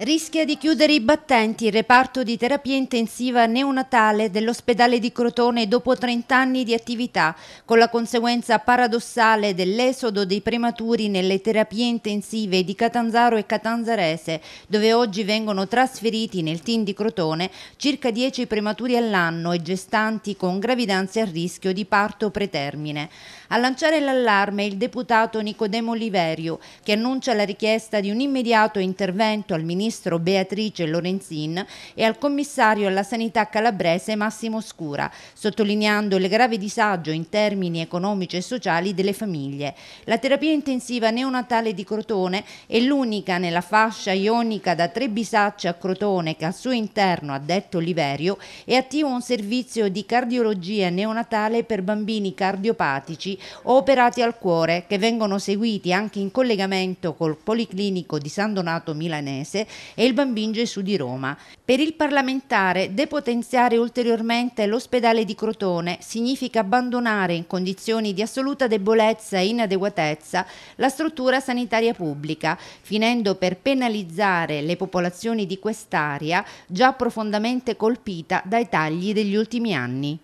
Rischia di chiudere i battenti il reparto di terapia intensiva neonatale dell'ospedale di Crotone dopo 30 anni di attività, con la conseguenza paradossale dell'esodo dei prematuri nelle terapie intensive di Catanzaro e Catanzarese, dove oggi vengono trasferiti nel team di Crotone circa 10 prematuri all'anno e gestanti con gravidanze a rischio di parto pretermine. A lanciare l'allarme il deputato Nicodemo Oliverio, che annuncia la richiesta di un immediato intervento al Ministro ministro Beatrice Lorenzin e al commissario alla sanità calabrese Massimo Scura, sottolineando il grave disagio in termini economici e sociali delle famiglie. La terapia intensiva neonatale di Crotone è l'unica nella fascia ionica da tre bisacce a Crotone che al suo interno, ha detto Liverio, è attivo un servizio di cardiologia neonatale per bambini cardiopatici o operati al cuore che vengono seguiti anche in collegamento col Policlinico di San Donato Milanese e il Bambin Gesù di Roma. Per il parlamentare depotenziare ulteriormente l'ospedale di Crotone significa abbandonare in condizioni di assoluta debolezza e inadeguatezza la struttura sanitaria pubblica, finendo per penalizzare le popolazioni di quest'area già profondamente colpita dai tagli degli ultimi anni.